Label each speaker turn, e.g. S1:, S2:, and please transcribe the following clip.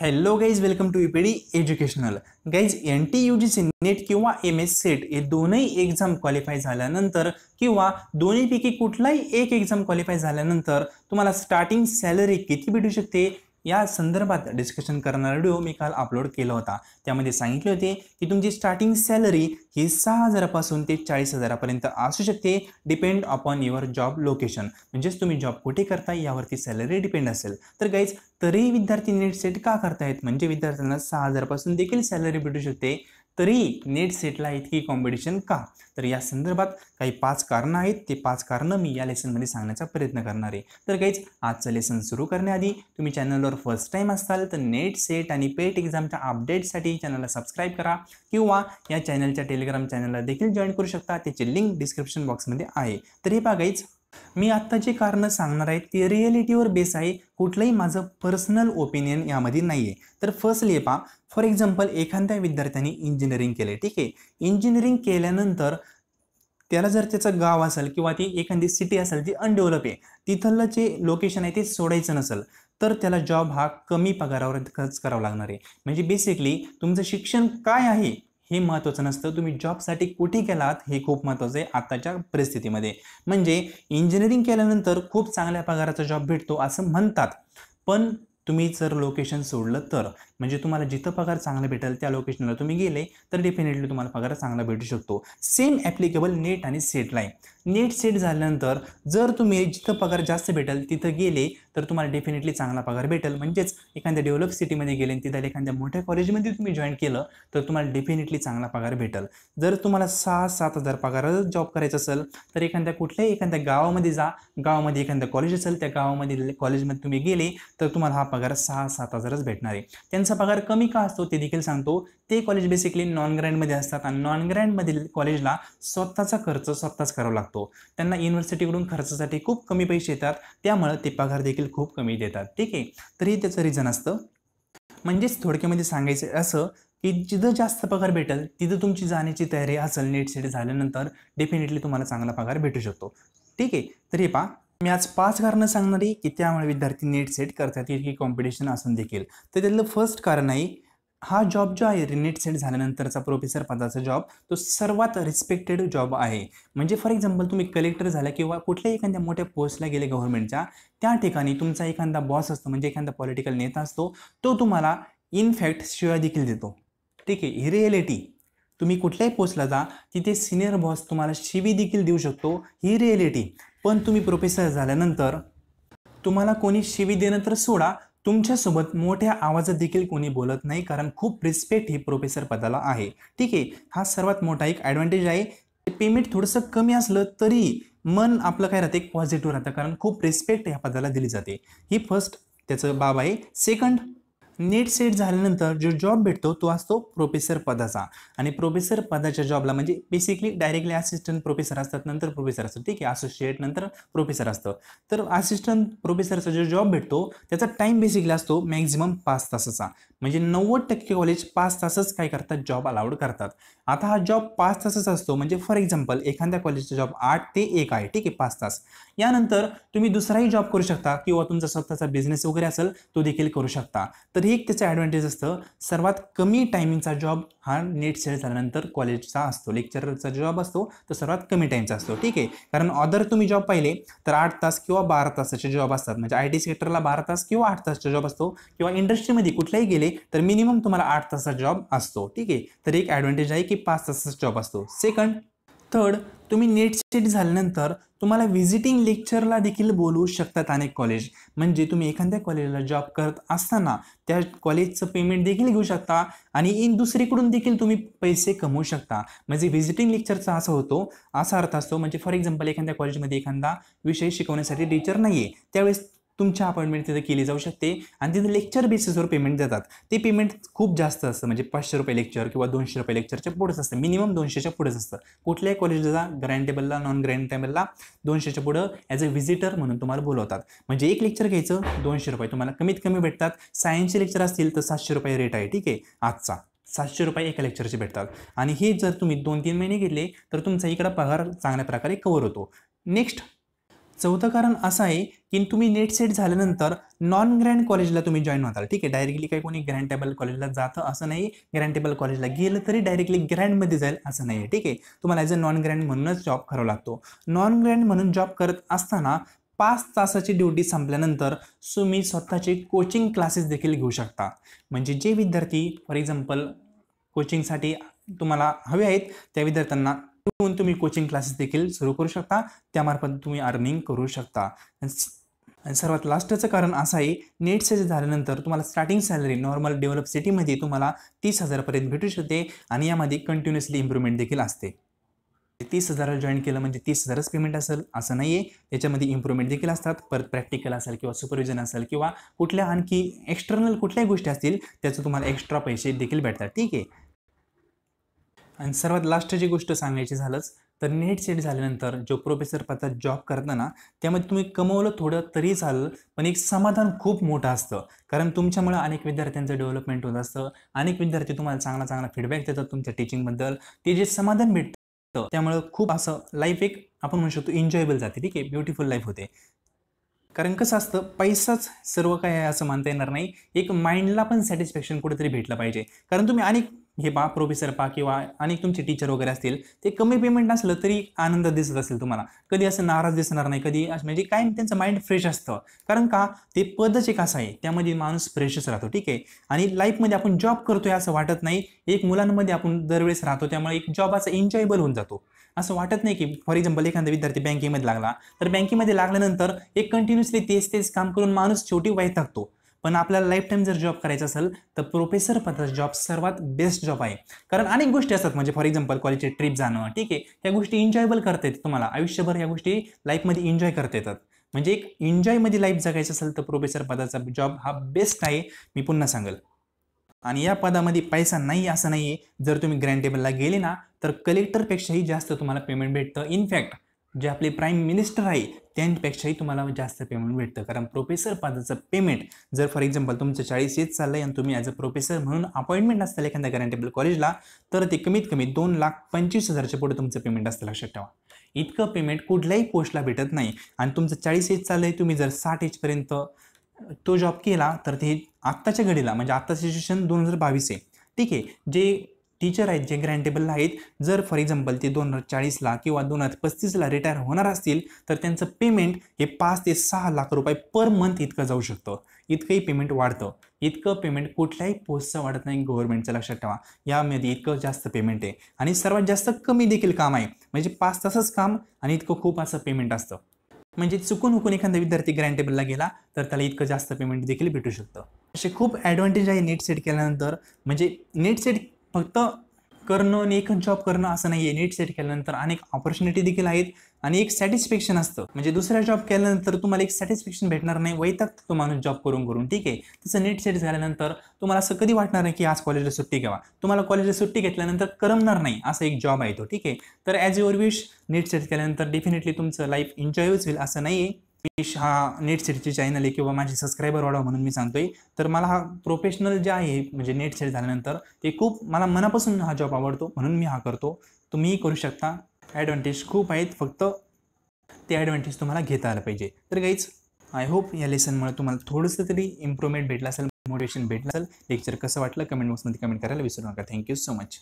S1: hello guys welcome to EPD educational guys N T U C NET किंवा M S SET हे दोनही exam qualify झाल्यानंतर किंवा दोन्हीपैकी कुठलाही एक एक्झाम क्वालिफाय झाल्यानंतर तुम्हाला स्टार्टिंग सॅलरी किती भेटू शकते या संदर्भात डिस्कशन करणारा व्हिडिओ मी काल अपलोड केला होता त्यामध्ये सांगितले होते की तुमची स्टार्टिंग सॅलरी ही सहा हजारापासून ते चाळीस हजारापर्यंत असू शकते depend upon your job location म्हणजेच तुम्ही जॉब कुठे करता यावरती सॅलरी डिपेंड असेल तर गाईज तरी विद्यार्थी नेट सेट का करतायत म्हणजे विद्यार्थ्यांना सहा हजारपासून देखील सॅलरी भेटू शकते तरी नेट सेटला इतकी कॉम्पिटिशन का तर या संदर्भात काही पाच कारणं आहेत ते पाच कारणं मी या लेसनमध्ये सांगण्याचा प्रयत्न करणार आहे तर काहीच आजचं लेसन सुरू करण्याआधी तुम्ही चॅनलवर फर्स्ट टाईम असाल तर नेट सेट आणि पेट एक्झामच्या अपडेटसाठी चॅनलला सबस्क्राईब करा किंवा या चॅनलच्या टेलिग्राम चॅनलला देखील जॉईन करू शकता त्याची लिंक डिस्क्रिप्शन बॉक्समध्ये आहे तर हे बघायच मी आत्ता जी कारण सांगणार आहे ते रिअलिटीवर बेस आहे कुठलंही माझं पर्सनल ओपिनियन यामध्ये नाही आहे तर फर्स्ट पहा फॉर एक्झाम्पल एखाद्या विद्यार्थ्यांनी इंजिनिअरिंग आहे ठीक आहे इंजिनिअरिंग केल्यानंतर त्याला जर त्याचं गाव असेल किंवा ती एखादी सिटी असेल ती अनडेव्हलप आहे तिथलं जे लोकेशन आहे ते सोडायचं नसेल तर त्याला जॉब हा कमी पगारावर खर्च करावा लागणार आहे म्हणजे बेसिकली तुमचं शिक्षण काय आहे हे महत्त्वाचं नसतं तुम्ही जॉबसाठी कुठे केलात, हे खूप महत्त्वाचं आहे आताच्या परिस्थितीमध्ये म्हणजे इंजिनिअरिंग केल्यानंतर खूप चांगल्या पगाराचा जॉब भेटतो असं म्हणतात पण तुम्ही जर लोकेशन सोडलं तर म्हणजे तुम्हाला जिथं पगार चांगला भेटेल त्या लोकेशनला तुम्ही गेले तर डेफिनेटली तुम्हाला पगार चांगला भेटू शकतो सेम ॲप्लिकेबल नेट आणि सेटला आहे नेट सेट झाल्यानंतर जर तुम्ही जिथं पगार जास्त भेटेल तिथं गेले तर तुम्हाला डेफिनेटली चांगला पगार भेटेल म्हणजेच एखाद्या डेव्हलप सिटीमध्ये गेले आणि तिथं एखाद्या मोठ्या कॉलेजमध्ये तुम्ही जॉईन केलं तर तुम्हाला डेफिनेटली चांगला पगार भेटेल जर तुम्हाला सहा सात हजार पगारच जॉब करायचा असेल तर एखाद्या कुठल्याही एखाद्या गावामध्ये जा गावामध्ये एखाद्या कॉलेज असेल त्या गावामध्ये कॉलेजमध्ये तुम्ही गेले तर तुम्हाला हा पगार सहा सात हजारच भेटणार आहे त्यांचं पगार कमी का असतो ते देखील सांगतो ते कॉलेज बेसिकली नॉन ग्रँडमध्ये असतात आणि नॉन ग्रँडमधील कॉलेजला स्वतःचा खर्च स्वतःच करावा लागतो त्यांना युनिव्हर्सिटीकडून खर्चासाठी खूप कमी पैसे येतात त्यामुळे ते पगार देखील खूप कमी देतात ठीक आहे तरी हे त्याचं रिझन असतं म्हणजेच थोडक्यामध्ये सांगायचं असं की जिथं जास्त पगार भेटेल तिथं तुमची जाण्याची तयारी असेल नेट सेट झाल्यानंतर डेफिनेटली तुम्हाला चांगला पगार भेटू शकतो ठीक आहे तरी पा मी आज पाच कारणं सांगणार आहे की त्यामुळे विद्यार्थी नेट सेट करतात की कॉम्पिटिशन असून देखील तर त्यातलं फर्स्ट कारण आहे हा जॉब जो आहे नीट सेट झाल्यानंतरचा प्रोफेसर पदाचा जॉब तो सर्वात रिस्पेक्टेड जॉब आहे म्हणजे फॉर एक्झाम्पल तुम्ही कलेक्टर झाला किंवा कुठल्याही एखाद्या मोठ्या पोस्टला गेले गव्हर्नमेंटच्या त्या ठिकाणी तुमचा एखादा बॉस असतो म्हणजे एखादा पॉलिटिकल नेता असतो तो तुम्हाला इनफॅक्ट शिवाय देखील देतो ठीक आहे ही रिॲलिटी तुम्ही कुठल्याही पोस्टला जा तिथे सिनियर बॉस तुम्हाला शिवी देखील देऊ शकतो ही रिॲलिटी पण तुम्ही प्रोफेसर झाल्यानंतर तुम्हाला कोणी शिवी देणं तर सोडा तुमच्यासोबत मोठ्या आवाजात देखील कोणी बोलत नाही कारण खूप रिस्पेक्ट ही प्रोफेसर पदाला आहे ठीक आहे हा सर्वात मोठा एक ॲडव्हान्टेज आहे पेमेंट थोडंसं कमी असलं तरी मन आपलं काय राहतं एक पॉझिटिव्ह राहतं कारण खूप रिस्पेक्ट ह्या पदाला दिली जाते ही फर्स्ट त्याचं बाब आहे सेकंड नेट सेट झाल्यानंतर जो जॉब भेटतो तो असतो प्रोफेसर पदाचा आणि प्रोफेसर पदाच्या जॉबला म्हणजे बेसिकली डायरेक्टली असिस्टंट प्रोफेसर असतात नंतर प्रोफेसर असतं ठीक आहे असोसिएट नंतर प्रोफेसर असतं तर असिस्टंट प्रोफेसरचा जो जॉब भेटतो त्याचा टाईम बेसिकली असतो मॅक्झिमम पाच तासाचा म्हणजे नव्वद टक्के कॉलेज पाच तासच काय करतात जॉब अलाउड करतात आता हा जॉब पाच तासच असतो म्हणजे फॉर एक्झाम्पल एखाद्या कॉलेजचा जॉब आठ ते एक आहे ठीक आहे पाच तास यानंतर तुम्ही दुसराही जॉब करू शकता किंवा तुमचा स्वतःचा बिझनेस वगैरे असेल तो देखील करू शकता तर एक त्याचं ॲडव्हान्टेज असतं सर्वात कमी टायमिंगचा जॉब हा नीट सेट झाल्यानंतर कॉलेजचा असतो लेक्चरचा जॉब असतो तो सर्वात कमी टाईमचा असतो ठीक आहे कारण अदर तुम्ही जॉब पाहिले तर आठ तास किंवा बारा तासाचे जॉब असतात म्हणजे आय टी सेक्टरला बारा तास किंवा आठ तासचा जॉब असतो किंवा इंडस्ट्रीमध्ये कुठलाही गेले तर मिनिमम तुम्हाला आठ तासाचा जॉब असतो ठीक आहे तर एक ॲडव्हान्टेज आहे की पाच तासाचा जॉब असतो सेकंड थर्ड तुम्ही नेट सेट झाल्यानंतर तुम्हाला व्हिजिटिंग लेक्चरला देखील बोलवू शकतात अनेक कॉलेज म्हणजे तुम्ही एखाद्या कॉलेजला जॉब करत असताना त्या कॉलेजचं पेमेंट देखील घेऊ शकता आणि इन दुसरीकडून देखील तुम्ही पैसे कमवू शकता म्हणजे व्हिजिटिंग लेक्चरचा असा होतो असा अर्थ असतो म्हणजे फॉर एक्झाम्पल एखाद्या कॉलेजमध्ये एखादा विषय शिकवण्यासाठी टीचर नाही आहे त्यावेळेस तुमच्या अपॉइंटमेंट तिथे केली जाऊ शकते आणि तिथे लेक्चर बेसिसवर पेमेंट देतात ते पेमेंट खूप जास्त असतं म्हणजे पाचशे रुपये लेक्चर किंवा दोनशे रुपये लेक्चरच्या पुढेच असतं मिनिमम दोनशेच्या पुढेच असतं कुठल्याही कॉलेजला ग्रँडेबलला नॉन ग्रँडेबलला दोनशेच्या पुढं ॲज अ व्हिजिटर म्हणून तुम्हाला बोलवतात म्हणजे एक लेक्चर घ्यायचं दोनशे रुपये तुम्हाला कमीत कमी भेटतात सायन्सचे लेक्चर असतील तर सातशे रुपये रेट आहे ठीक आहे आजचा सातशे रुपये एका लेक्चरचे भेटतात आणि हे जर तुम्ही दोन तीन महिने घेतले तर तुमचा इकडं पगार चांगल्या प्रकारे कवर होतो नेक्स्ट चौथं कारण असं आहे की तुम्ही नेट सेट झाल्यानंतर नॉन ग्रँड कॉलेजला तुम्ही जॉईन होताल ठीक आहे डायरेक्टली काही कोणी ग्रँड टेबल कॉलेजला जातं असं नाही ग्रँड टेबल कॉलेजला गेलं तरी डायरेक्टली ग्रँडमध्ये जाईल असं नाही आहे ठीक आहे तुम्हाला ॲज अ नॉन ग्रँड म्हणूनच जॉब करावा लागतो नॉन ग्रँड म्हणून जॉब करत असताना पाच तासाची ड्युटी संपल्यानंतर तुम्ही स्वतःचे कोचिंग क्लासेस देखील घेऊ शकता म्हणजे जे विद्यार्थी फॉर एक्झाम्पल कोचिंगसाठी तुम्हाला हवे आहेत त्या विद्यार्थ्यांना तुम्ही कोचिंग क्लासेस देखील सुरू करू शकता त्यामार्फत तुम्ही अर्निंग करू शकता सर्वात लास्टचं कारण असं आहे नेट सेज झाल्यानंतर तुम्हाला स्टार्टिंग सॅलरी नॉर्मल डेव्हलप सिटीमध्ये तुम्हाला तीस हजारपर्यंत भेटू शकते आणि यामध्ये कंटिन्युअसली इम्प्रुव्हमेंट देखील असते तीस हजाराला जॉईन केलं म्हणजे तीस हजारच पेमेंट असेल असं नाही आहे त्याच्यामध्ये इम्प्रुव्हमेंट देखील असतात परत प्रॅक्टिकल असेल किंवा सुपरविजन असेल किंवा कुठल्या आणखी एक्स्टर्नल कुठल्याही गोष्टी असतील त्याचं तुम्हाला एक्स्ट्रा पैसे देखील भेटतात ठीक आहे आणि सर्वात लास्टची गोष्ट सांगायची झालंच तर नेट सेट झाल्यानंतर जो प्रोफेसर पदात जॉब करताना त्यामध्ये तुम्ही कमवलं थोडं तरी चालेल पण एक समाधान खूप मोठं असतं कारण तुमच्यामुळे अनेक विद्यार्थ्यांचं डेव्हलपमेंट होत असतं अनेक विद्यार्थी तुम्हाला चांगला चांगला फीडबॅक देतात तुमच्या टीचिंगबद्दल ते जे समाधान भेटतं त्यामुळं खूप असं लाईफ एक आपण म्हणू शकतो एन्जॉयबल जाते ठीक आहे ब्युटिफुल लाईफ होते कारण कसं असतं पैसाच सर्व काय आहे असं मानता येणार नाही एक माइंडला पण सॅटिस्फॅक्शन कुठेतरी भेटलं पाहिजे कारण तुम्ही अनेक हे बा प्रोफेसर पा किंवा अनेक तुमचे टीचर वगैरे असतील ते कमी पेमेंट असलं तरी आनंद दिसत असेल तुम्हाला कधी असं नाराज दिसणार नाही कधी म्हणजे काय त्यांचं माइंड फ्रेश असतं कारण का ते पदच एक असं आहे त्यामध्ये माणूस फ्रेशच राहतो ठीक आहे आणि लाईफमध्ये आपण जॉब करतोय असं वाटत नाही एक मुलांमध्ये आपण दरवेळेस राहतो त्यामुळे एक जॉब असा एन्जॉयबल होऊन जातो असं वाटत नाही की फॉर एक्झाम्पल एखादा विद्यार्थी बँकेमध्ये लागला तर बँकेमध्ये लागल्यानंतर एक कंटिन्युअसली तेच तेच काम करून माणूस शेवटी टाकतो पण आपल्याला लाईफ टाईम जर जॉब करायचा असेल तर प्रोफेसर पदाचा जॉब सर्वात बेस्ट जॉब आहे कारण अनेक गोष्टी असतात म्हणजे फॉर एक्झाम्पल कॉलेजचे ट्रिप जाणं ठीक आहे ह्या गोष्टी एन्जॉयबल करता येतात तुम्हाला आयुष्यभर या गोष्टी लाईफमध्ये एन्जॉय करता येतात म्हणजे एक एन्जॉयमध्ये लाईफ जगायचं असेल तर प्रोफेसर पदाचा जॉब हा बेस्ट आहे मी पुन्हा सांगेल आणि या पदामध्ये पैसा नाही असं नाही आहे जर तुम्ही ग्रँड टेबलला गेले ना तर कलेक्टरपेक्षाही जास्त तुम्हाला पेमेंट भेटतं इनफॅक्ट जे आपले प्राईम मिनिस्टर आहे त्यांपेक्षाही तुम्हाला जास्त पेमेंट भेटतं कारण प्रोफेसर पदाचं पेमेंट जर फॉर एक्झाम्पल तुमचं चाळीस येत चाललं आहे आणि तुम्ही ॲज अ प्रोफेसर म्हणून अपॉइंटमेंट असतं एखाद्या गॅरंटेबल कॉलेजला तर ते कमीत कमी दोन लाख पंचवीस हजारच्या पुढे तुमचं पेमेंट असतं लक्षात ठेवा इतकं पेमेंट कुठल्याही पोस्टला भेटत नाही आणि तुमचं चाळीस एज चाललं आहे तुम्ही जर साठ एजपर्यंत तो जॉब केला तर ते आत्ताच्या घडीला म्हणजे आत्ताचं सिच्युएशन दोन हजार बावीस आहे ठीक आहे जे टीचर आहेत जे ग्रँटेबल आहेत जर फॉर एक्झाम्पल ते दोन हजार चाळीसला किंवा दोन हजार पस्तीसला रिटायर होणार असतील तर त्यांचं पेमेंट हे पाच ते सहा लाख रुपये पर मंथ इतकं जाऊ शकतं इतकंही पेमेंट वाढतं इतकं पेमेंट कुठल्याही पोस्टचं वाढत नाही गव्हर्नमेंटचं लक्षात ठेवा यामध्ये इतकं जास्त पेमेंट आहे आणि सर्वात जास्त कमी देखील काम आहे म्हणजे पाच तासच काम आणि इतकं खूप असं पेमेंट असतं म्हणजे चुकून हुकून एखादा विद्यार्थी ग्रँटेबलला गेला तर त्याला इतकं जास्त पेमेंट देखील भेटू शकतं असे खूप ॲडव्हान्टेज आहे नेट सेट केल्यानंतर म्हणजे नेट सेट फक्त करणं आणि एकन जॉब करणं असं नाही आहे नीट सेट केल्यानंतर अनेक ऑपॉर्च्युनिटी देखील आहेत आणि एक सॅटिस्फॅक्शन असतं म्हणजे दुसऱ्या जॉब केल्यानंतर तुम्हाला एक सॅटिस्फॅक्शन भेटणार नाही वैतागतो तो माणूस जॉब करून करून ठीक आहे तसं नीट सेट झाल्यानंतर तुम्हाला असं कधी वाटणार नाही की आज कॉलेजला सुट्टी घ्यावा तुम्हाला कॉलेजला सुट्टी घेतल्यानंतर करमणार नाही असा एक जॉब आहे तो ठीक आहे तर as your wish NET SET केल्यानंतर डेफिनेटली तुमचं लाईफ एन्जॉयच होईल असं नाही आहे मी हा नेट सेटची चॅनल आहे किंवा माझे सबस्क्रायबर वाढवा म्हणून मी सांगतोय तर मला हा प्रोफेशनल जे आहे म्हणजे नेट सेट झाल्यानंतर ते खूप मला मनापासून हा जॉब आवडतो म्हणून मी हा करतो तुम्हीही करू शकता ॲडव्हान्टेज खूप आहेत फक्त ते ॲडव्हान्टेज तुम्हाला घेता आलं पाहिजे तर काहीच आय होप या लेसनमुळे तुम्हाला थोडंसं तरी इम्प्रूव्हमेंट भेटला असेल मोटिवेशन भेटलं असेल लेक्चर कसं वाटलं कमेंट बॉक्समध्ये कमेंट करायला विसरू नका थँक्यू सो मच